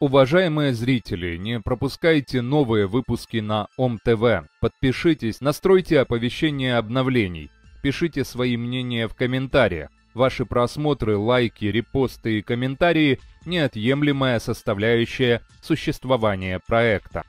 Уважаемые зрители, не пропускайте новые выпуски на ОМТВ. Подпишитесь, настройте оповещение обновлений. Пишите свои мнения в комментариях. Ваши просмотры, лайки, репосты и комментарии – неотъемлемая составляющая существования проекта.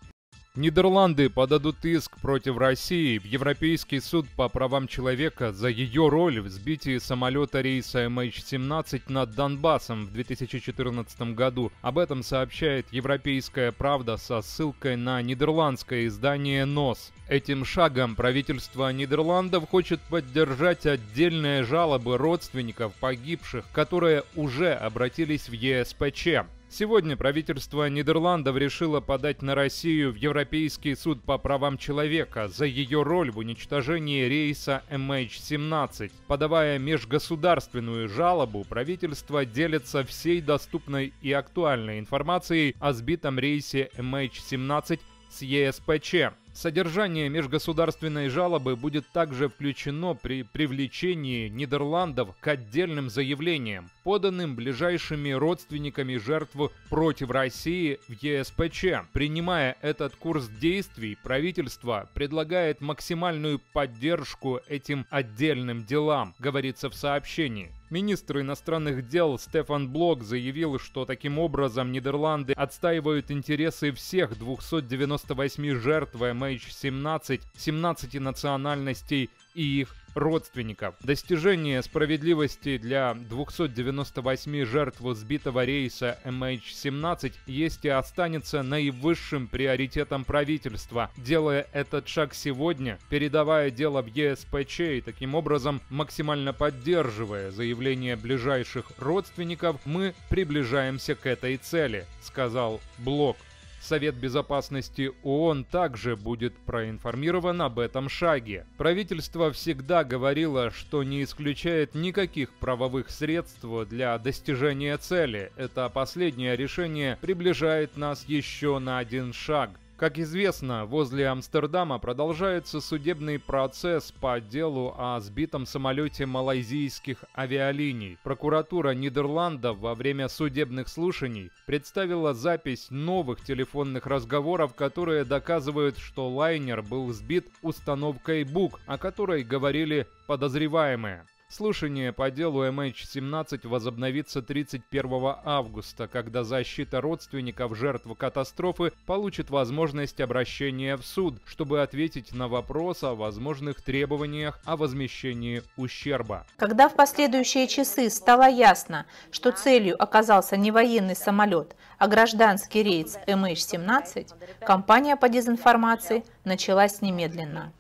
Нидерланды подадут иск против России в Европейский суд по правам человека за ее роль в сбитии самолета рейса MH17 эм над Донбассом в 2014 году. Об этом сообщает «Европейская правда» со ссылкой на нидерландское издание «НОС». Этим шагом правительство Нидерландов хочет поддержать отдельные жалобы родственников погибших, которые уже обратились в ЕСПЧ. Сегодня правительство Нидерландов решило подать на Россию в Европейский суд по правам человека за ее роль в уничтожении рейса MH17. Подавая межгосударственную жалобу, правительство делится всей доступной и актуальной информацией о сбитом рейсе MH17 с ЕСПЧ. Содержание межгосударственной жалобы будет также включено при привлечении Нидерландов к отдельным заявлениям, поданным ближайшими родственниками жертв против России в ЕСПЧ. Принимая этот курс действий, правительство предлагает максимальную поддержку этим отдельным делам, говорится в сообщении. Министр иностранных дел Стефан Блок заявил, что таким образом Нидерланды отстаивают интересы всех 298 жертв MH17, 17 национальностей и их родственников. Достижение справедливости для 298 жертв сбитого рейса MH17 есть и останется наивысшим приоритетом правительства, делая этот шаг сегодня, передавая дело в ЕСПЧ и таким образом максимально поддерживая заявление ближайших родственников, мы приближаемся к этой цели, сказал Блок. Совет Безопасности ООН также будет проинформирован об этом шаге. Правительство всегда говорило, что не исключает никаких правовых средств для достижения цели. Это последнее решение приближает нас еще на один шаг как известно, возле Амстердама продолжается судебный процесс по делу о сбитом самолете малайзийских авиалиний. Прокуратура Нидерландов во время судебных слушаний представила запись новых телефонных разговоров, которые доказывают, что лайнер был сбит установкой БУК, о которой говорили подозреваемые. Слушание по делу MH17 возобновится 31 августа, когда защита родственников жертв катастрофы получит возможность обращения в суд, чтобы ответить на вопрос о возможных требованиях о возмещении ущерба. Когда в последующие часы стало ясно, что целью оказался не военный самолет, а гражданский рейс MH17, компания по дезинформации началась немедленно.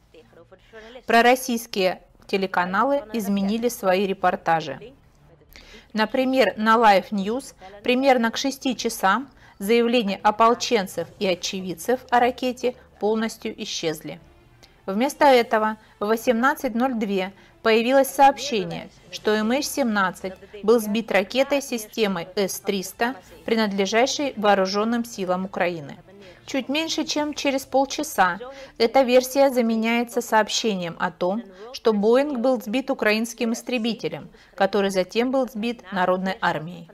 Пророссийские телеканалы изменили свои репортажи. Например, на Live News примерно к 6 часам заявления ополченцев и очевидцев о ракете полностью исчезли. Вместо этого в 18.02 появилось сообщение, что MH17 был сбит ракетой системы С-300, принадлежащей вооруженным силам Украины. Чуть меньше, чем через полчаса, эта версия заменяется сообщением о том, что Боинг был сбит украинским истребителем, который затем был сбит Народной армией.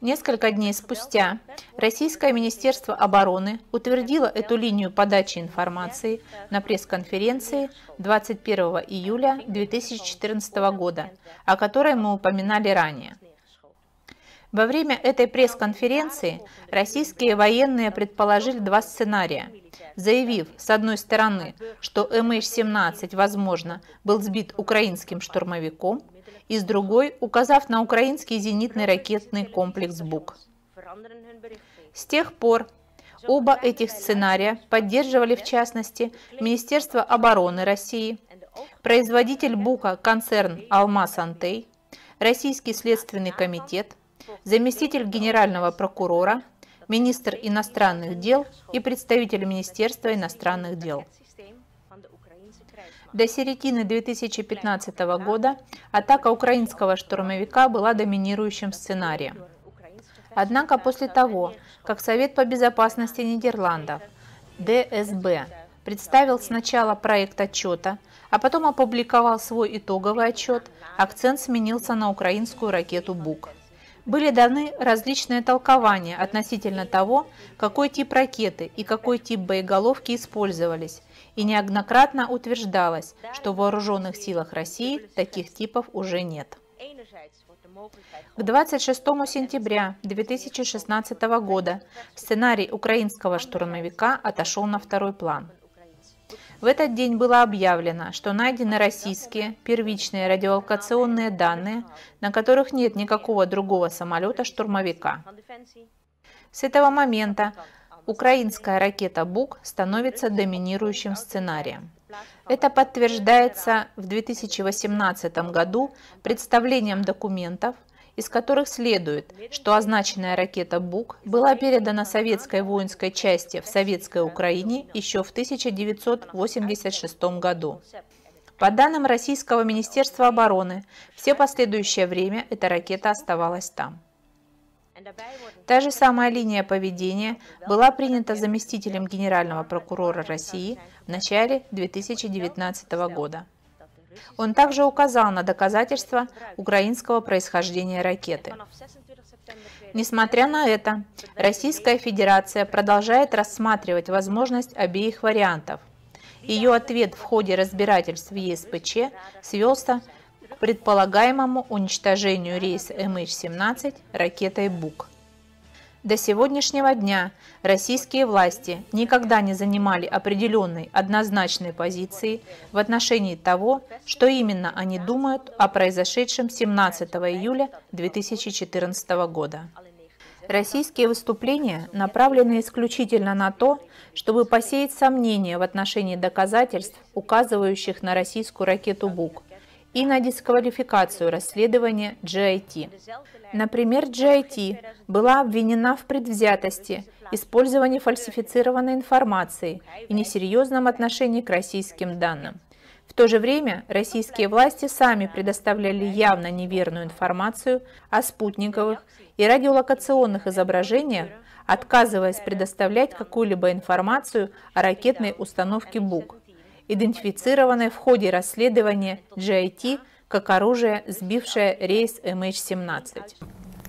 Несколько дней спустя Российское Министерство обороны утвердило эту линию подачи информации на пресс-конференции 21 июля 2014 года, о которой мы упоминали ранее – во время этой пресс-конференции российские военные предположили два сценария, заявив, с одной стороны, что МХ 17 возможно, был сбит украинским штурмовиком, и с другой, указав на украинский зенитный ракетный комплекс «Бук». С тех пор оба этих сценария поддерживали, в частности, Министерство обороны России, производитель «Бука» концерн «Алмаз Антей», Российский следственный комитет – заместитель генерального прокурора, министр иностранных дел и представитель Министерства иностранных дел. До середины 2015 года атака украинского штурмовика была доминирующим сценарием. Однако после того, как Совет по безопасности Нидерландов, ДСБ, представил сначала проект отчета, а потом опубликовал свой итоговый отчет, акцент сменился на украинскую ракету «Бук» были даны различные толкования относительно того, какой тип ракеты и какой тип боеголовки использовались, и неоднократно утверждалось, что в вооруженных силах России таких типов уже нет. К 26 сентября 2016 года сценарий украинского штурмовика отошел на второй план – в этот день было объявлено, что найдены российские первичные радиолокационные данные, на которых нет никакого другого самолета-штурмовика. С этого момента украинская ракета «Бук» становится доминирующим сценарием. Это подтверждается в 2018 году представлением документов – из которых следует, что означенная ракета «Бук» была передана советской воинской части в Советской Украине еще в 1986 году. По данным Российского Министерства обороны, все последующее время эта ракета оставалась там. Та же самая линия поведения была принята заместителем генерального прокурора России в начале 2019 года. Он также указал на доказательства украинского происхождения ракеты. Несмотря на это, Российская Федерация продолжает рассматривать возможность обеих вариантов. Ее ответ в ходе разбирательств в ЕСПЧ свелся к предполагаемому уничтожению рейса MH17 ракетой «Бук». До сегодняшнего дня российские власти никогда не занимали определенной однозначной позиции в отношении того, что именно они думают о произошедшем 17 июля 2014 года. Российские выступления направлены исключительно на то, чтобы посеять сомнения в отношении доказательств, указывающих на российскую ракету «Бук», и на дисквалификацию расследования GIT. Например, GIT была обвинена в предвзятости, использовании фальсифицированной информации и несерьезном отношении к российским данным. В то же время российские власти сами предоставляли явно неверную информацию о спутниковых и радиолокационных изображениях, отказываясь предоставлять какую-либо информацию о ракетной установке БУК – идентифицированы в ходе расследования GIT как оружие, сбившее рейс MH17.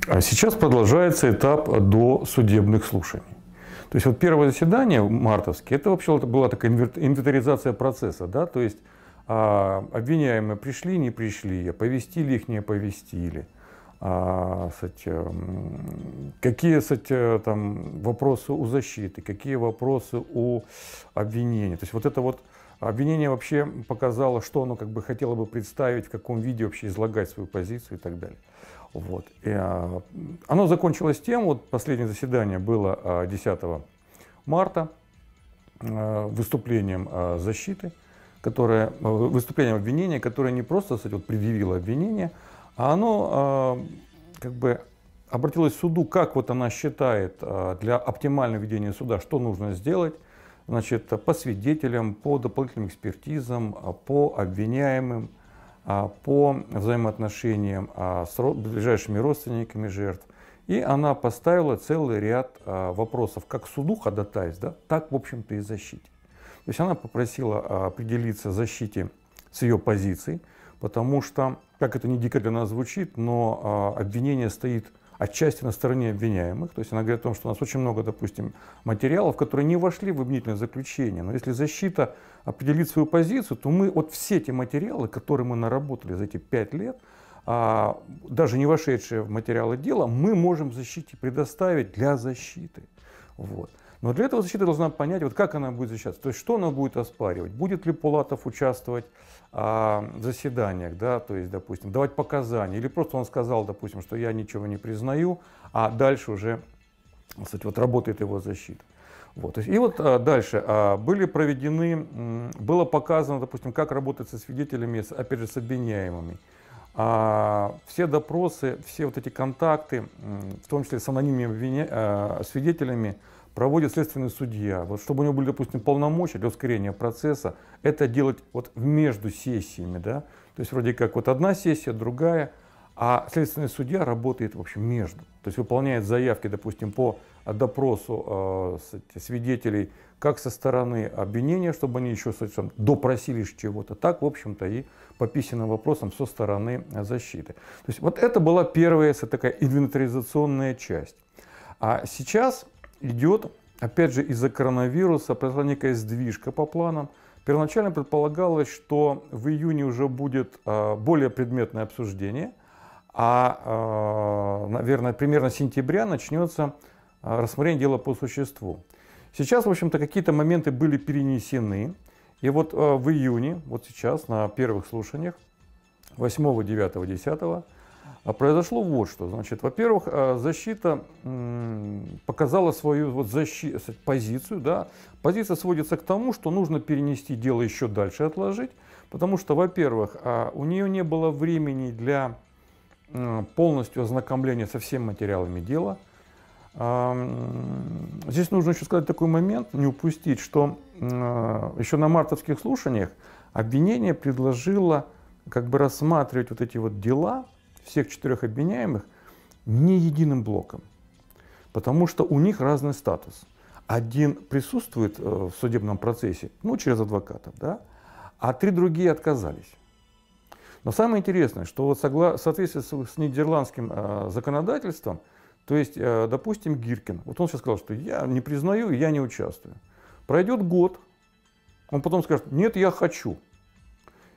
А сейчас продолжается этап до судебных слушаний. То есть вот первое заседание мартовское, это вообще была такая инвентаризация процесса, да, то есть а, обвиняемые пришли, не пришли, оповестили их, не оповестили, а, кстати, какие кстати, там, вопросы у защиты, какие вопросы у обвинения. То есть вот это вот Обвинение вообще показало, что оно как бы хотело бы представить, в каком виде вообще излагать свою позицию и так далее. Вот. И, а, оно закончилось тем, вот последнее заседание было а, 10 марта а, выступлением а, защиты, которое, а, выступлением обвинения, которое не просто кстати, вот предъявило обвинение, а оно а, как бы обратилось к суду, как вот она считает а, для оптимального ведения суда, что нужно сделать, значит, по свидетелям, по дополнительным экспертизам, а, по обвиняемым, а, по взаимоотношениям а, с ближайшими родственниками жертв. И она поставила целый ряд вопросов как суду ходатайств, да, так, в общем-то, и защите. То есть она попросила определиться защите с ее позицией, потому что, как это не дико для нас звучит, но обвинение стоит отчасти на стороне обвиняемых. То есть она говорит о том, что у нас очень много, допустим, материалов, которые не вошли в обвинительное заключение. Но если защита определит свою позицию, то мы вот все эти материалы, которые мы наработали за эти пять лет, а, даже не вошедшие в материалы дела, мы можем защите предоставить для защиты. Вот. Но для этого защита должна понять, вот как она будет защищаться, то есть что она будет оспаривать, будет ли Пулатов участвовать а, заседаниях, да, то есть, допустим, давать показания, или просто он сказал, допустим, что я ничего не признаю, а дальше уже, кстати, вот работает его защита. Вот. И вот а, дальше а, были проведены, было показано, допустим, как работать со свидетелями, с, опять же, с обвиняемыми. А, все допросы, все вот эти контакты, в том числе с анонимными обвиня... А, свидетелями, проводит следственный судья, вот чтобы у него были, допустим, полномочия для ускорения процесса, это делать вот между сессиями, да, то есть вроде как вот одна сессия, другая, а следственный судья работает, в общем, между, то есть выполняет заявки, допустим, по допросу э, свидетелей, как со стороны обвинения, чтобы они еще там, допросились чего-то, так, в общем-то, и по писанным вопросам со стороны защиты. То есть вот это была первая такая инвентаризационная часть. А сейчас идет, опять же, из-за коронавируса произошла некая сдвижка по планам. Первоначально предполагалось, что в июне уже будет э, более предметное обсуждение, а, э, наверное, примерно с сентября начнется э, рассмотрение дела по существу. Сейчас, в общем-то, какие-то моменты были перенесены. И вот в июне, вот сейчас, на первых слушаниях, 8, 9, 10, а произошло вот что. Значит, во-первых, а, защита показала свою вот защи позицию. Да? Позиция сводится к тому, что нужно перенести дело еще дальше, отложить. Потому что, во-первых, а, у нее не было времени для полностью ознакомления со всеми материалами дела. Здесь нужно еще сказать такой момент, не упустить, что а, еще на мартовских слушаниях обвинение предложило как бы рассматривать вот эти вот дела – всех четырех обвиняемых не единым блоком, потому что у них разный статус. Один присутствует э, в судебном процессе, ну, через адвоката, да, а три другие отказались. Но самое интересное, что вот согла... в соответствии с нидерландским э, законодательством, то есть, э, допустим, Гиркин, вот он сейчас сказал, что я не признаю, я не участвую. Пройдет год, он потом скажет, нет, я хочу.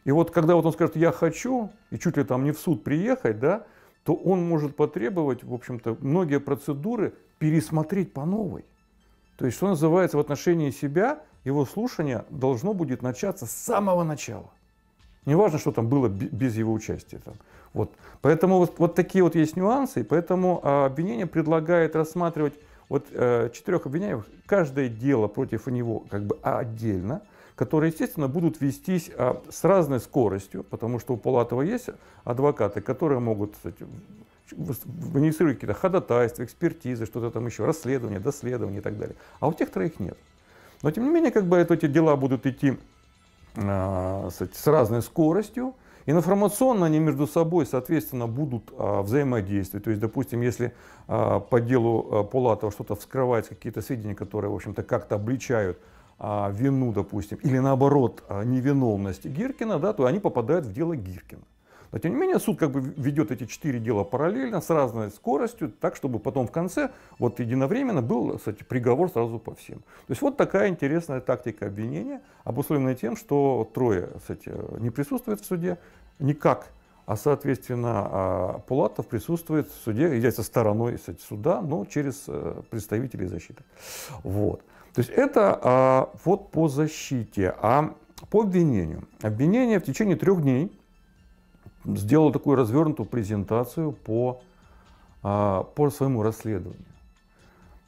И вот когда вот он скажет «я хочу», и чуть ли там не в суд приехать, да, то он может потребовать, в общем-то, многие процедуры пересмотреть по новой. То есть, что называется, в отношении себя его слушание должно будет начаться с самого начала. Не важно, что там было без его участия. Там. Вот. Поэтому вот, вот такие вот есть нюансы, и поэтому а, обвинение предлагает рассматривать вот э, четырех обвиняемых, каждое дело против него как бы отдельно, которые, естественно, будут вестись а, с разной скоростью, потому что у Палатова есть адвокаты, которые могут кстати, инициировать какие-то ходатайства, экспертизы, что-то там еще, расследования, доследования и так далее. А у тех троих нет. Но, тем не менее, как бы эти дела будут идти а, с разной скоростью, Информационно они между собой, соответственно, будут а, взаимодействовать. То есть, допустим, если а, по делу а, Пулатова что-то вскрывается, какие-то сведения, которые, в общем-то, как-то обличают а, вину, допустим, или наоборот, а, невиновность Гиркина, да, то они попадают в дело Гиркина. Но тем не менее суд как бы ведет эти четыре дела параллельно, с разной скоростью, так, чтобы потом в конце, вот единовременно был, кстати, приговор сразу по всем. То есть вот такая интересная тактика обвинения, обусловленная тем, что трое, кстати, э, не присутствует в суде никак, а, соответственно, а, Пулатов присутствует в суде, является стороной кстати, суда, но через э, представителей защиты. Вот. То есть это а, вот по защите, а по обвинению. Обвинение в течение трех дней сделало такую развернутую презентацию по, а, по своему расследованию.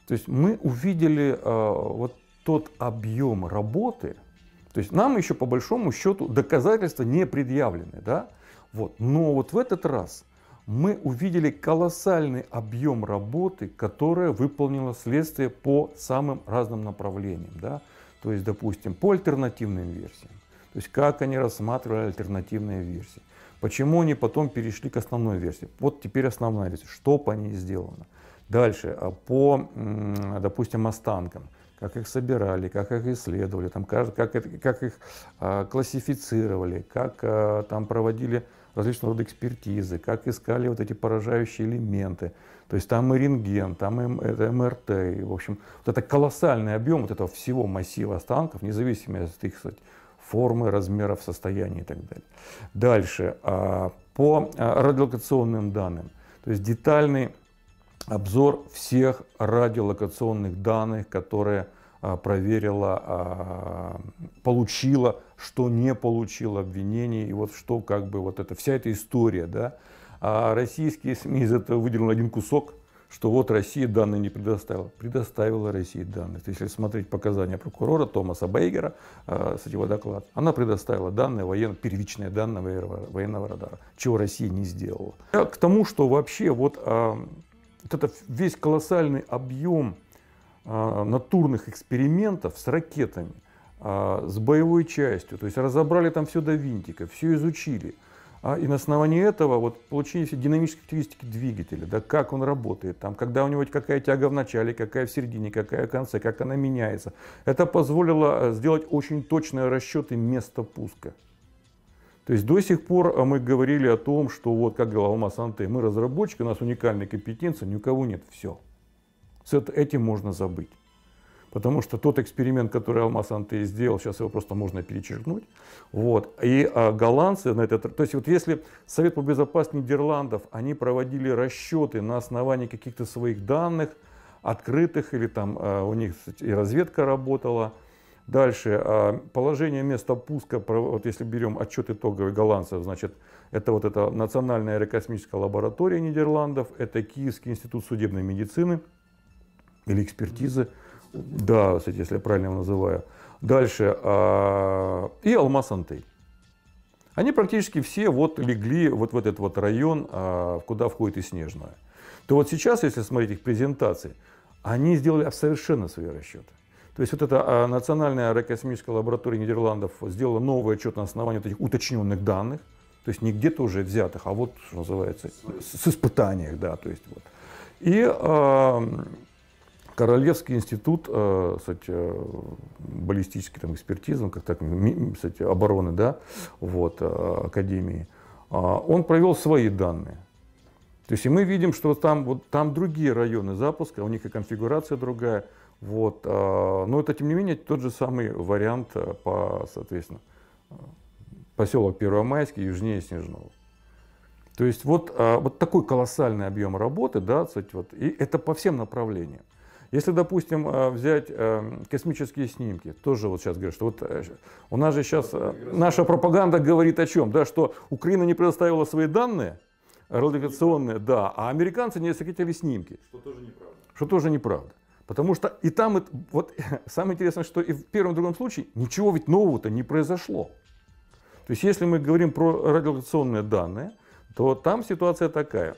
То есть мы увидели а, вот тот объем работы, то есть нам еще по большому счету доказательства не предъявлены, да? Вот. Но вот в этот раз мы увидели колоссальный объем работы, которая выполнила следствие по самым разным направлениям. Да? То есть, допустим, по альтернативным версиям. То есть, как они рассматривали альтернативные версии. Почему они потом перешли к основной версии. Вот теперь основная версия. Что по ней сделано. Дальше, а, по, допустим, останкам как их собирали, как их исследовали, там, как, как, как их а, классифицировали, как а, там проводили различного рода экспертизы, как искали вот эти поражающие элементы. То есть там и рентген, там и это МРТ, и, в общем, вот это колоссальный объем вот этого всего массива останков, независимо от их кстати, формы, размеров, состояния и так далее. Дальше, а, по а, радиолокационным данным, то есть детальный обзор всех радиолокационных данных, которые а, проверила, а, получила, что не получила обвинений, и вот что как бы вот это, вся эта история, да. А российские СМИ из этого выделили один кусок, что вот Россия данные не предоставила. Предоставила Россия данные. То есть, если смотреть показания прокурора Томаса Бейгера, э, с его доклад, она предоставила данные, воен, первичные данные военного радара, чего Россия не сделала. К тому, что вообще вот, э, вот это весь колоссальный объем а, натурных экспериментов с ракетами, а, с боевой частью. То есть разобрали там все до винтика, все изучили. А, и на основании этого вот получились динамические характеристики двигателя, да, как он работает, там, когда у него какая тяга в начале, какая в середине, какая в конце, как она меняется. Это позволило э, сделать очень точные расчеты места пуска. То есть до сих пор э, мы говорили о том, что вот, как говорил Алмаз Анте, мы разработчики, у нас уникальные компетенции, ни у кого нет, все. С этим можно забыть. Потому что тот эксперимент, который Алмаз Антей сделал, сейчас его просто можно перечеркнуть. Вот. И а, голландцы на этот... То есть вот если Совет по безопасности Нидерландов, они проводили расчеты на основании каких-то своих данных, открытых, или там а, у них и разведка работала. Дальше, а, положение места пуска, вот если берем отчет итоговый голландцев, значит, это вот эта Национальная аэрокосмическая лаборатория Нидерландов, это Киевский институт судебной медицины, или экспертизы, да, кстати, если я правильно его называю. Дальше, а, и Алмаз Антей. Они практически все вот легли вот в этот вот район, а, куда входит и Снежная. То вот сейчас, если смотреть их презентации, они сделали совершенно свои расчеты. То есть вот эта а, Национальная аэрокосмическая лаборатория Нидерландов сделала новый отчет на основании вот этих уточненных данных, то есть не где-то уже взятых, а вот, что называется, с, с испытаниях, да, то есть вот. И э, Королевский институт э, кстати, э, баллистической там, экспертизы, как так, кстати, обороны да, вот, э, Академии, а, он провел свои данные. То есть и мы видим, что там, вот, там другие районы запуска, у них и конфигурация другая. Вот, но это, тем не менее, тот же самый вариант по, соответственно, поселок Первомайский, южнее Снежного. То есть вот, вот такой колоссальный объем работы, да, кстати, вот, и это по всем направлениям. Если, допустим, э, взять эм, космические снимки, тоже вот сейчас говорят, что вот э, у нас же сейчас э, наша пропаганда говорит о чем, да, что Украина не предоставила свои данные, радиационные, да, а американцы не сократили снимки. Что тоже неправда. Что тоже неправда. Потому что и там, вот самое интересное, что и в первом и другом случае ничего ведь нового-то не произошло. То есть если мы говорим про радиолокационные данные, то там ситуация такая.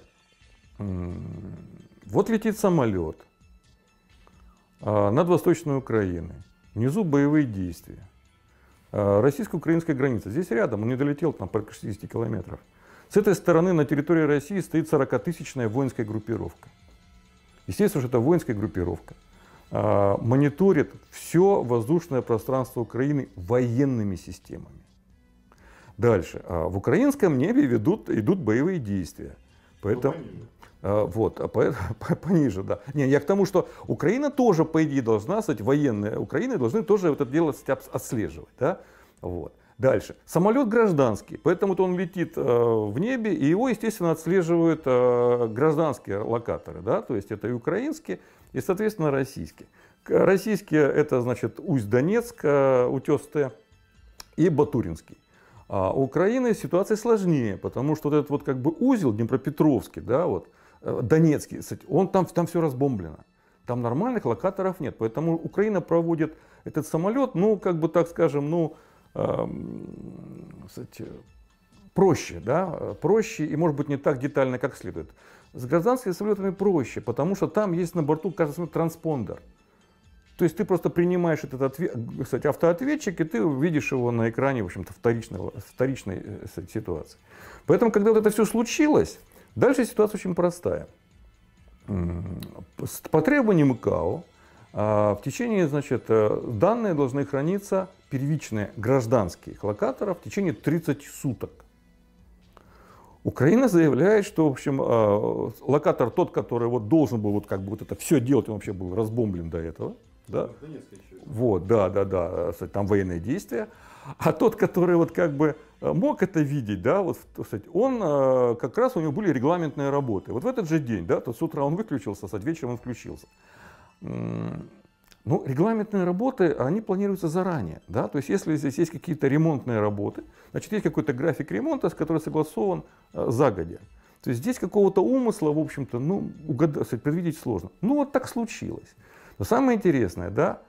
Вот летит самолет, а, над Восточной Украиной. Внизу боевые действия. А, российско-украинская граница. Здесь рядом, он не долетел там порядка 60 километров. С этой стороны на территории России стоит 40-тысячная воинская группировка. Естественно, что это воинская группировка. А, мониторит все воздушное пространство Украины военными системами. Дальше. В украинском небе ведут, идут боевые действия. Поэтому, ну, Э, вот, а по, э, по, пониже, да. Не, я к тому, что Украина тоже, по идее, должна, стать военные Украины должны тоже это дело отслеживать, да. Вот. Дальше. Самолет гражданский, поэтому то он летит э, в небе, и его, естественно, отслеживают э, гражданские локаторы, да, то есть это и украинские, и, соответственно, российские. Российские это, значит, Усть-Донецк, э, Утес Т и Батуринский. А у Украины ситуация сложнее, потому что вот этот вот как бы узел Днепропетровский, да, вот, Э, Донецкий, кстати, он там, там все разбомблено. Там нормальных локаторов нет. Поэтому Украина проводит этот самолет, ну, как бы так скажем, ну, э, кстати, проще, да, э, проще и, может быть, не так детально, как следует. С гражданскими самолетами проще, потому что там есть на борту, кажется, транспондер. То есть ты просто принимаешь этот ответ, кстати, автоответчик, и ты видишь его на экране, в общем-то, вторичной, вторичной э, кстати, ситуации. Поэтому, когда вот это все случилось, Дальше ситуация очень простая. По требованиям ИКАО а, в течение, значит, э, данные должны храниться первичные гражданских локаторов в течение 30 суток. Украина заявляет, что, в общем, а, локатор тот, который вот должен был вот как бы вот это все делать, он вообще был разбомблен до этого. Да? Вот, да, да, да, там военные действия. А тот, который вот как бы Э, мог это видеть, да, вот, кстати, он, э, как раз у него были регламентные работы. Вот в этот же день, да, то с утра он выключился, с вечером он включился. Ну, регламентные работы, они планируются заранее, да, то есть если здесь есть какие-то ремонтные работы, значит, есть какой-то график ремонта, с который согласован э, загодя. То есть здесь какого-то умысла, в общем-то, ну, угадать, предвидеть сложно. Ну, вот так случилось. Но самое интересное, да,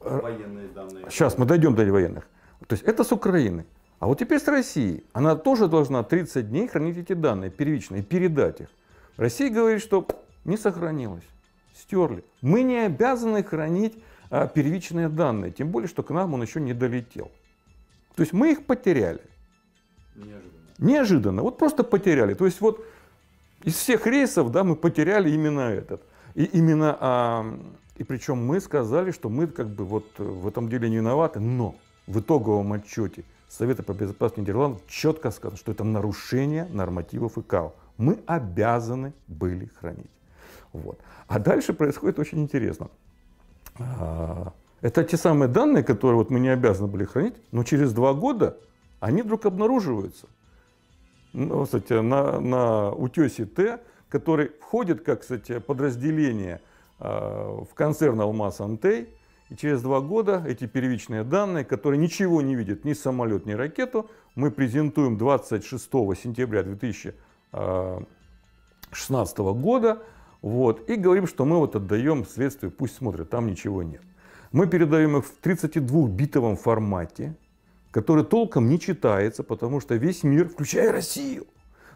военные данные. Сейчас мы дойдем до военных. То есть это с Украины. А вот теперь с России. Она тоже должна 30 дней хранить эти данные первично и передать их. Россия говорит, что не сохранилось, стерли. Мы не обязаны хранить а, первичные данные, тем более, что к нам он еще не долетел. То есть мы их потеряли. Неожиданно. Неожиданно. Вот просто потеряли. То есть вот из всех рейсов да, мы потеряли именно этот. И именно, а, и причем мы сказали, что мы как бы вот в этом деле не виноваты, но в итоговом отчете Совета по безопасности Нидерландов четко сказано, что это нарушение нормативов ИКАО. Мы обязаны были хранить. Вот. А дальше происходит очень интересно. А, это те самые данные, которые вот мы не обязаны были хранить, но через два года они вдруг обнаруживаются. Ну, кстати, на, на утесе Т, который входит как кстати, подразделение а, в концерн «Алмаз Антей», и через два года эти первичные данные, которые ничего не видят, ни самолет, ни ракету, мы презентуем 26 сентября 2016 э, года. Вот, и говорим, что мы вот отдаем следствию, пусть смотрят, там ничего нет. Мы передаем их в 32-битовом формате, который толком не читается, потому что весь мир, включая Россию,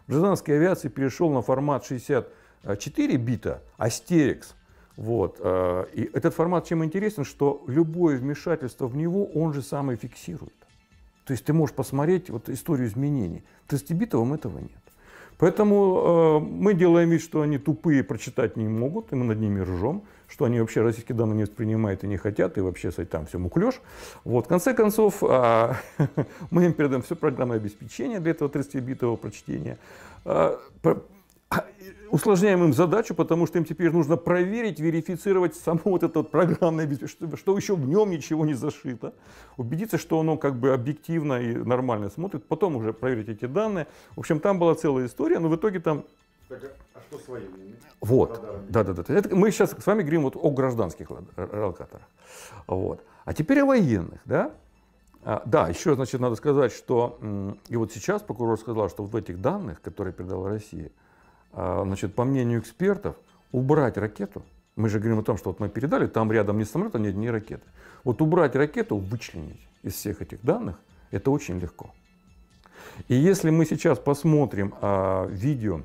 в гражданской авиации перешел на формат 64 бита, астерикс – вот. Э, и этот формат чем интересен, что любое вмешательство в него он же сам и фиксирует. То есть ты можешь посмотреть вот историю изменений. Ты с этого нет. Поэтому э, мы делаем вид, что они тупые, прочитать не могут, и мы над ними ржем, что они вообще российские данные не воспринимают и не хотят, и вообще кстати, там все муклеж. Вот, в конце концов, а, мы им передаем все программное обеспечение для этого 30-битового прочтения. А, усложняем им задачу, потому что им теперь нужно проверить, верифицировать само вот это вот программное обеспечение, что еще в нем ничего не зашито, убедиться, что оно как бы объективно и нормально смотрит, потом уже проверить эти данные. В общем, там была целая история, но в итоге там так, а, а что с военными? Вот, да-да-да. Мы сейчас с вами говорим вот о гражданских релокаторах. Вот. А теперь о военных, да? А, да, еще, значит, надо сказать, что и вот сейчас прокурор сказал, что вот в этих данных, которые передала Россия, а, значит, по мнению экспертов, убрать ракету, мы же говорим о том, что вот мы передали, там рядом ни самолета нет, не ракеты. Вот убрать ракету, вычленить из всех этих данных, это очень легко. И если мы сейчас посмотрим а, видео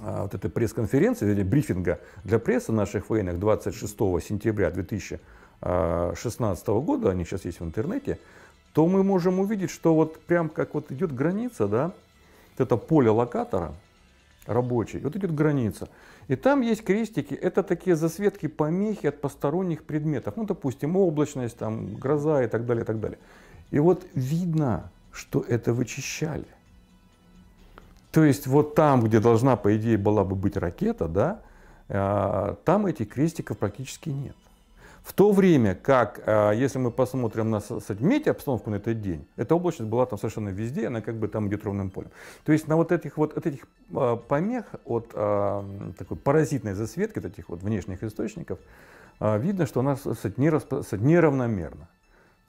а, вот этой пресс-конференции, брифинга для прессы наших военных 26 сентября 2016 года, они сейчас есть в интернете, то мы можем увидеть, что вот прям как вот идет граница, да, вот это поле локатора – рабочий. Вот идет граница. И там есть крестики, это такие засветки, помехи от посторонних предметов. Ну, допустим, облачность, там, гроза и так далее, и так далее. И вот видно, что это вычищали. То есть вот там, где должна, по идее, была бы быть ракета, да, а, там этих крестиков практически нет. В то время как, э, если мы посмотрим на обстановку на этот день, эта облачность была там совершенно везде, она как бы там идет ровным полем. То есть на вот этих вот от этих э, помех, от э, такой паразитной засветки, от этих вот внешних источников, видно, что у она неравномерна.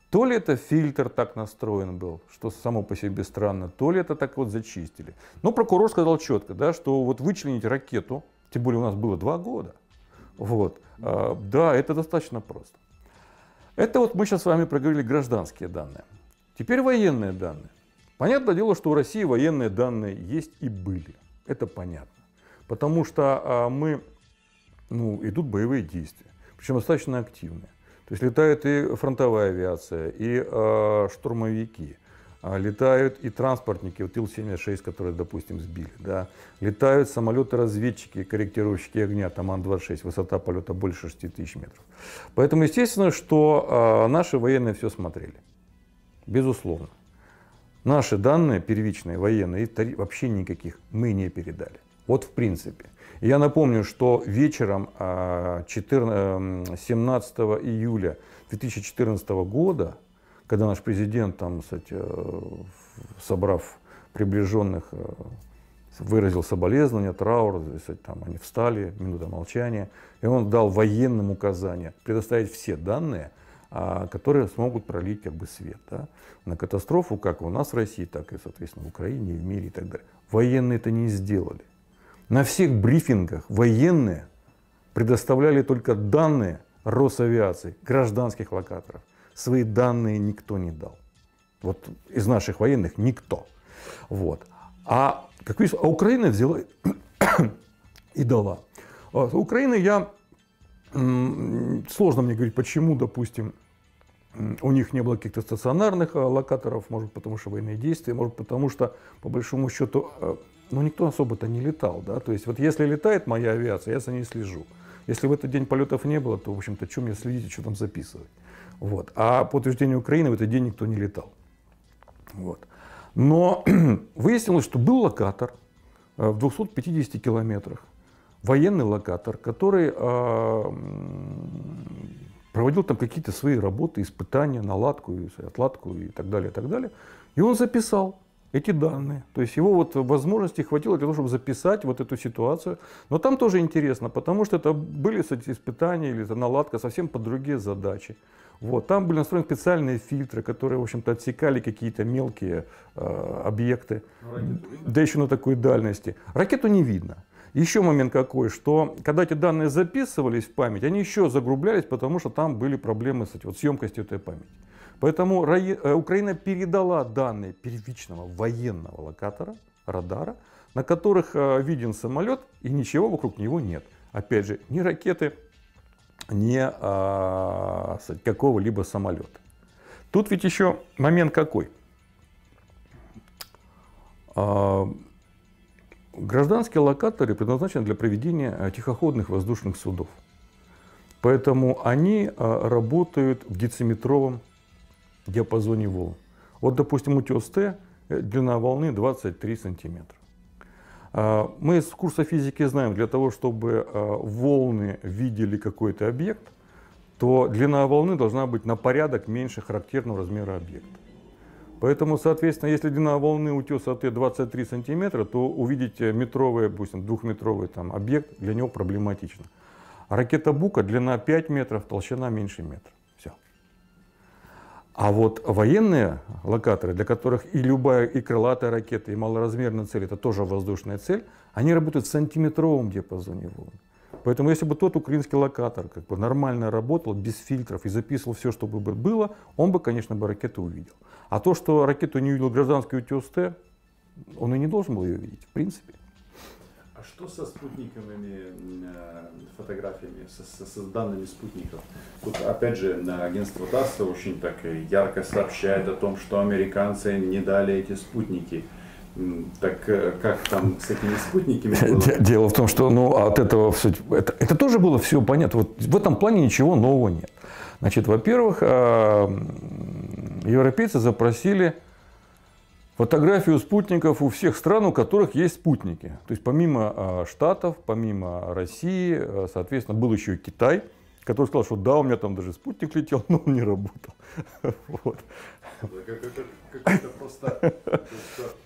То ли это фильтр так настроен был, что само по себе странно, то ли это так вот зачистили. Но прокурор сказал четко, да, что вот вычленить ракету, тем более у нас было два года, вот. А, да, это достаточно просто. Это вот мы сейчас с вами проговорили гражданские данные. Теперь военные данные. Понятное дело, что у России военные данные есть и были. Это понятно. Потому что а, мы, ну, идут боевые действия. Причем достаточно активные. То есть летает и фронтовая авиация, и э, штурмовики – а, летают и транспортники, вот Ил-76, которые, допустим, сбили, да, летают самолеты-разведчики, корректировщики огня, там Ан-26, высота полета больше 6 тысяч метров. Поэтому, естественно, что а, наши военные все смотрели, безусловно. Наши данные первичные, военные, вообще никаких мы не передали. Вот в принципе. Я напомню, что вечером 14, а, 17 эм, июля 2014 года когда наш президент, там, кстати, э, собрав приближенных, э, выразил соболезнования, траур, кстати, там, они встали, минута молчания, и он дал военным указание предоставить все данные, а, которые смогут пролить как бы свет да, на катастрофу, как у нас в России, так и, соответственно, в Украине, и в мире и так далее. Военные это не сделали. На всех брифингах военные предоставляли только данные Росавиации, гражданских локаторов свои данные никто не дал. Вот из наших военных никто. Вот. А, как видишь, а Украина взяла и дала. А Украины я, сложно мне говорить, почему, допустим, у них не было каких-то стационарных а, локаторов, может, потому что военные действия, может, потому что, по большому счету, а, ну, никто особо-то не летал, да, то есть вот если летает моя авиация, я за ней слежу. Если в этот день полетов не было, то, в общем-то, чем мне следить и что там записывать? Вот. А по утверждению Украины в этот день никто не летал. Вот. Но выяснилось, что был локатор э, в 250 километрах, военный локатор, который а, проводил там какие-то свои работы, испытания, наладку, отладку и так далее, и так далее. И он записал эти данные. То есть его вот возможности хватило для того, чтобы записать вот эту ситуацию. Но там тоже интересно, потому что это были кстати, испытания или это наладка совсем под другие задачи. Вот. Там были настроены специальные фильтры, которые, в общем-то, отсекали какие-то мелкие э, объекты, ну, Ракету. да еще на такой дальности. Ракету не видно. Еще момент какой, что когда эти данные записывались в память, они еще загрублялись, потому что там были проблемы с, вот, с емкостью этой памяти. Поэтому э, Украина передала данные первичного военного локатора, радара, на которых э, виден самолет и ничего вокруг него нет. Опять же, ни ракеты, не а, какого-либо самолета. Тут ведь еще момент какой. А, гражданские локаторы предназначены для проведения э, тихоходных воздушных судов. Поэтому они а, работают в дециметровом диапазоне волн. Вот, допустим, утес Т, э, длина волны 23 сантиметра. А, мы с курса физики знаем, для того, чтобы а, волны видели какой-то объект, то длина волны должна быть на порядок меньше характерного размера объекта. Поэтому, соответственно, если длина волны утеса Т 23 сантиметра, то увидеть метровый, допустим, двухметровый там, объект для него проблематично. А ракета Бука длина 5 метров, толщина меньше метра. А вот военные локаторы, для которых и любая, и крылатая ракета, и малоразмерная цель, это тоже воздушная цель, они работают в сантиметровом диапазоне волн. Поэтому если бы тот украинский локатор как бы нормально работал, без фильтров и записывал все, что бы было, он бы, конечно, бы ракету увидел. А то, что ракету не увидел гражданский УТСТ, он и не должен был ее видеть, в принципе. А что со спутниковыми э, фотографиями, со, со, с данными спутников? Тут опять же агентство ТАСС очень так ярко сообщает о том, что американцы не дали эти спутники. Так э, как там с этими спутниками э, было? Дело в том, что ну, от этого это, это тоже было все понятно. Вот в этом плане ничего нового нет. Значит, во-первых, а, европейцы запросили фотографию спутников у всех стран, у которых есть спутники. То есть помимо а, Штатов, помимо России, а, соответственно, был еще и Китай, который сказал, что да, у меня там даже спутник летел, но он не работал. Вот. какая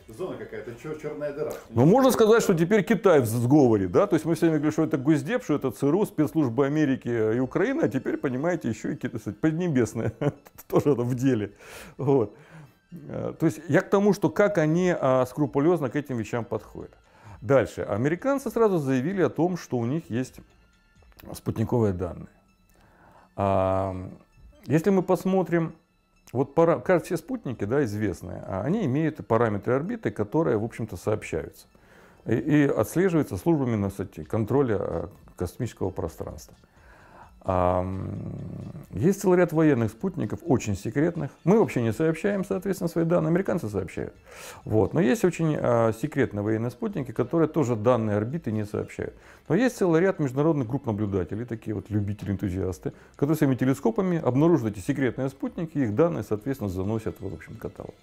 зона какая-то, черная дыра. Ну, можно сказать, что теперь Китай в сговоре, да? То есть мы все время говорили, что это Госдеп, что это ЦРУ, спецслужбы Америки и Украины, а теперь, понимаете, еще и Китай, Поднебесная тоже в деле. Вот. Э, то есть я к тому, что как они а, скрупулезно к этим вещам подходят. Дальше. Американцы сразу заявили о том, что у них есть спутниковые данные. А, если мы посмотрим, вот пара, все спутники да, известные, а, они имеют параметры орбиты, которые, в общем-то, сообщаются и, и отслеживаются службами на высоте контроля космического пространства. Есть целый ряд военных спутников, очень секретных. Мы вообще не сообщаем, соответственно, свои данные, американцы сообщают. Вот. Но есть очень а, секретные военные спутники, которые тоже данные орбиты не сообщают. Но есть целый ряд международных групп наблюдателей, такие вот любители-энтузиасты, которые своими телескопами обнаруживают эти секретные спутники, и их данные, соответственно, заносят в, в общем, каталог.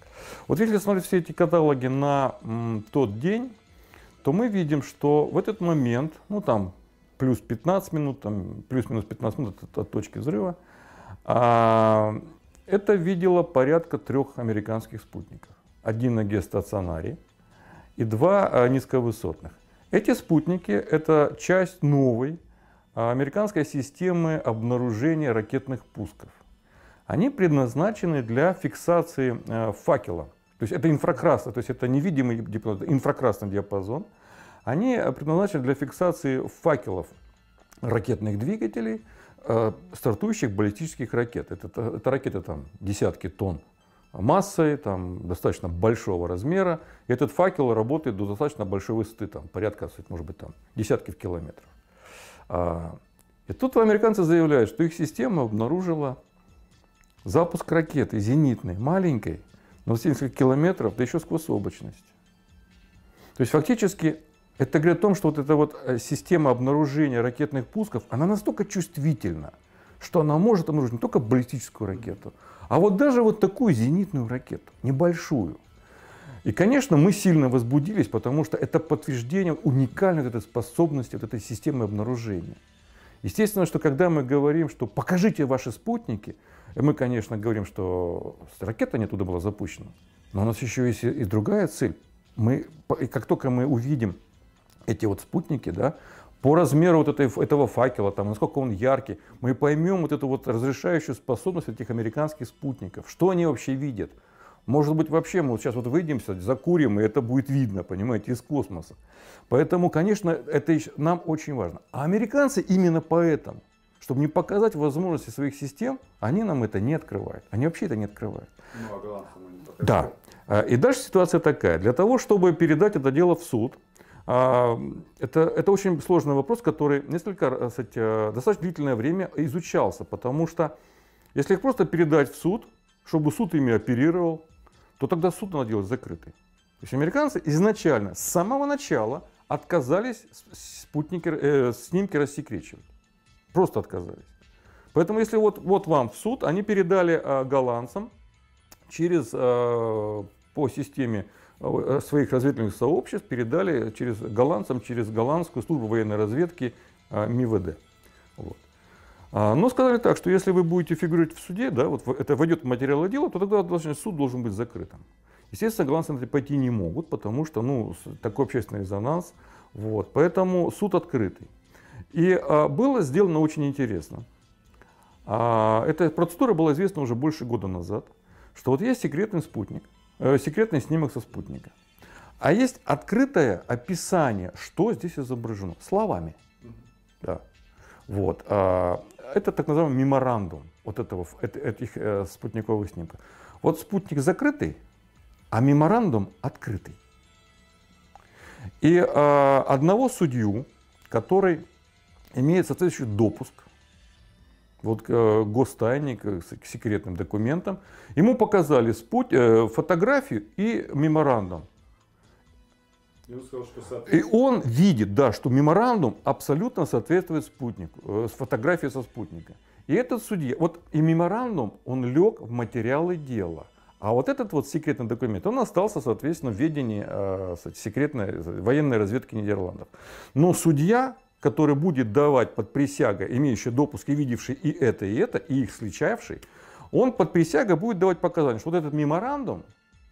Вот если смотреть все эти каталоги на м, тот день, то мы видим, что в этот момент, ну там плюс 15 минут, там, плюс-минус 15 минут от, от точки взрыва, а, это видело порядка трех американских спутников. Один на геостационаре и два а, низковысотных. Эти спутники – это часть новой а, американской системы обнаружения ракетных пусков. Они предназначены для фиксации а, факела. То есть это инфракрасно, то есть это невидимый диапазон, инфракрасный диапазон – они э, предназначены для фиксации факелов ракетных двигателей, э, стартующих баллистических ракет. Это, это, это ракеты там, десятки тонн массой, там, достаточно большого размера. И этот факел работает до достаточно большой высоты, там, порядка, может быть, там, десятков километров. А, и тут американцы заявляют, что их система обнаружила запуск ракеты зенитной, маленькой, на 70 километров, да еще сквозь облачность. То есть фактически это говорит о том, что вот эта вот э, система обнаружения ракетных пусков, она настолько чувствительна, что она может обнаружить не только баллистическую ракету, а вот даже вот такую зенитную ракету, небольшую. И, конечно, мы сильно возбудились, потому что это подтверждение уникальной вот этой способности, вот этой системы обнаружения. Естественно, что когда мы говорим, что покажите ваши спутники, э, мы, конечно, говорим, что ракета не туда была запущена, но у нас еще есть и другая цель. Мы, и как только мы увидим эти вот спутники, да, по размеру вот этой, этого факела, там, насколько он яркий, мы поймем вот эту вот разрешающую способность этих американских спутников, что они вообще видят. Может быть, вообще мы вот сейчас вот выйдем, закурим, и это будет видно, понимаете, из космоса. Поэтому, конечно, это нам очень важно. А американцы именно поэтому, чтобы не показать возможности своих систем, они нам это не открывают. Они вообще это не открывают. Ну, а главное, не да. А, и дальше ситуация такая. Для того, чтобы передать это дело в суд, а, это, это очень сложный вопрос, который несколько, э, кстати, достаточно длительное время изучался, потому что если их просто передать в суд, чтобы суд ими оперировал, то тогда суд надо делать закрытый. То есть американцы изначально, с самого начала, отказались спутники, э, снимки рассекречивать. Просто отказались. Поэтому если вот, вот вам в суд, они передали э, голландцам через, э, по системе Э, своих разведывательных сообществ передали через голландцам, через голландскую службу военной разведки э, МИВД. Вот. А, но сказали так, что если вы будете фигурировать в суде, да, вот это войдет в материалы дела, то тогда должен, суд должен быть закрытым. Естественно, голландцы на это пойти не могут, потому что ну, такой общественный резонанс. Вот. Поэтому суд открытый. И а, было сделано очень интересно. А, эта процедура была известна уже больше года назад, что вот есть секретный спутник – Э, секретный снимок со спутника. А есть открытое описание, что здесь изображено, словами. Да. Вот. А, это так называемый меморандум вот этого, этих э, спутниковых снимков. Вот спутник закрытый, а меморандум открытый. И а, одного судью, который имеет соответствующий допуск – вот э, гостайник к э, секретным документам. Ему показали спут... Э, фотографию и меморандум. И он, сказал, что и он видит, да, что меморандум абсолютно соответствует спутнику, с фотографией со спутника. И этот судья, вот и меморандум, он лег в материалы дела. А вот этот вот секретный документ, он остался, соответственно, в ведении э, секретной военной разведки Нидерландов. Но судья который будет давать под присяга, имеющий допуск и видевший и это, и это, и их сличавший, он под присягой будет давать показания, что вот этот меморандум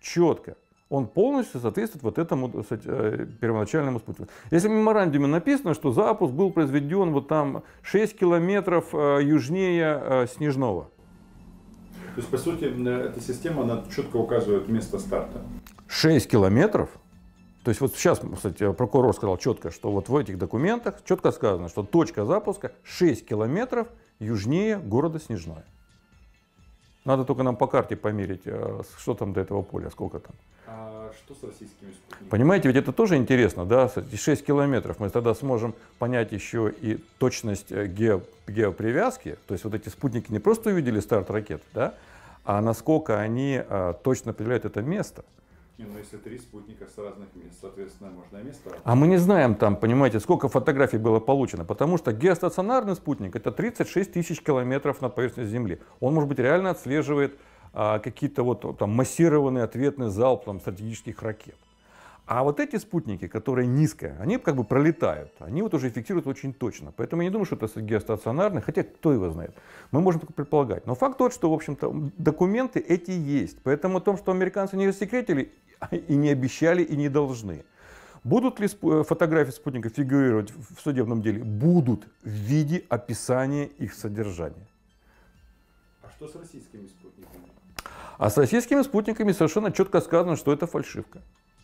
четко, он полностью соответствует вот этому кстати, э, э, первоначальному спутнику. Если в меморандуме написано, что запуск был произведен вот там 6 километров э, южнее Снежного. То есть, по сути, эта система, она четко указывает место старта. 6 километров? То есть вот сейчас, кстати, прокурор сказал четко, что вот в этих документах четко сказано, что точка запуска 6 километров южнее города Снежная. Надо только нам по карте померить, э, что там до этого поля, сколько там. А что с российскими спутниками? Понимаете, ведь это тоже интересно, да, 6 километров. Мы тогда сможем понять еще и точность э, гео, геопривязки. То есть вот эти спутники не просто увидели старт ракет, да, а насколько они э, точно определяют это место. Не, ну если три спутника с разных мест, соответственно, можно место. А мы не знаем там, понимаете, сколько фотографий было получено, потому что геостационарный спутник это 36 тысяч километров над поверхностью Земли. Он, может быть, реально отслеживает а, какие-то вот там массированные ответные залп там, стратегических ракет. А вот эти спутники, которые низкие, они как бы пролетают, они вот уже фиксируют очень точно. Поэтому я не думаю, что это геостационарный, хотя кто его знает. Мы можем только предполагать. Но факт тот, что, в общем-то, документы эти есть. Поэтому о том, что американцы не рассекретили, и не обещали, и не должны. Будут ли э, фотографии спутника фигурировать в судебном деле? Будут в виде описания их содержания. А что с российскими спутниками? А с российскими спутниками совершенно четко сказано, что это фальшивка.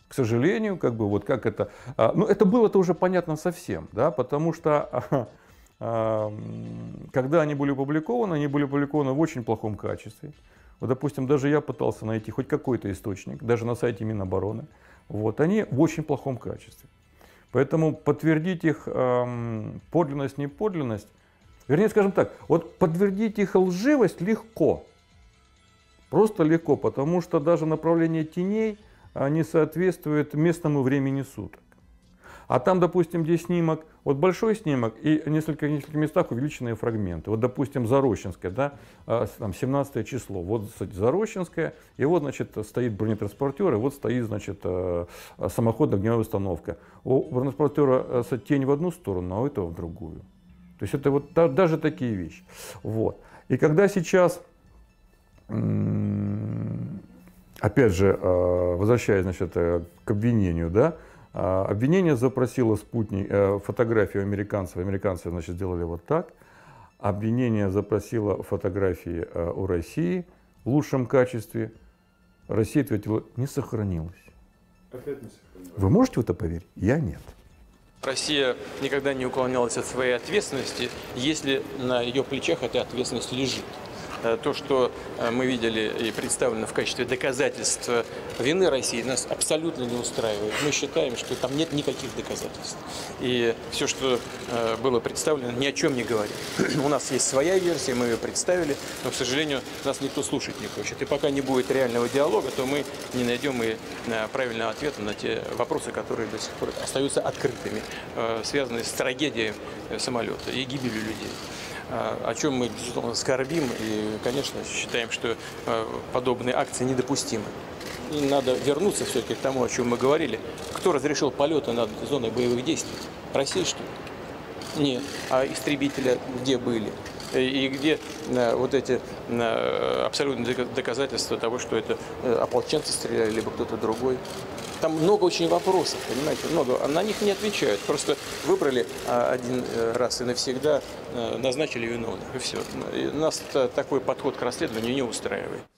К сожалению, как бы вот как это... А, ну, это было это уже понятно совсем, да, потому что когда они были опубликованы, они были опубликованы в очень плохом качестве. Вот, допустим, даже я пытался найти хоть какой-то источник, даже на сайте Минобороны. Вот, они в очень плохом качестве. Поэтому подтвердить их эм, подлинность, неподлинность, вернее, скажем так, вот подтвердить их лживость легко. Просто легко, потому что даже направление теней э, не соответствует местному времени суток. А там, допустим, где снимок, вот большой снимок и несколько, в нескольких местах увеличенные фрагменты. Вот, допустим, Зарощенская, да, а, там 17 число, вот, кстати, Зарощенская, и вот, значит, стоит бронетранспортер, и вот стоит, значит, э, э, самоходная огневая установка. У бронетранспортера кстати, э, тень в одну сторону, а у этого в другую. То есть это вот даже такие вещи. Вот. И когда сейчас опять же, возвращаясь значит, к обвинению, да, а, обвинение запросило спутник, э, фотографию американцев. Американцы, значит, сделали вот так. Обвинение запросило фотографии э, у России в лучшем качестве. Россия ответила, не сохранилось. Опять не сохранилось. Вы можете в это поверить? Я нет. Россия никогда не уклонялась от своей ответственности, если на ее плечах эта ответственность лежит. Э, то, что э, мы видели и представлено в качестве доказательств вины России, нас абсолютно не устраивает. Мы считаем, что там нет никаких доказательств. И все, что э, было представлено, ни о чем не говорит. У нас есть своя версия, мы ее представили, но, к сожалению, нас никто слушать не хочет. И пока не будет реального диалога, то мы не найдем и правильного ответа на те вопросы, которые до сих пор остаются открытыми, связанные с трагедией самолета и гибелью людей. А, о чем мы, безусловно, скорбим и, конечно, считаем, что а, подобные акции недопустимы. И надо вернуться все-таки к тому, о чем мы говорили. Кто разрешил полеты над зоной боевых действий? Россия, что ли? Нет. А истребители где были? и где а, вот эти абсолютные доказательства того, что это ополченцы стреляли, либо кто-то другой. Там много очень вопросов, понимаете, много. А на них не отвечают. Просто выбрали а, один э, раз и навсегда, э, назначили виновных, и все. Нас такой подход к расследованию не устраивает.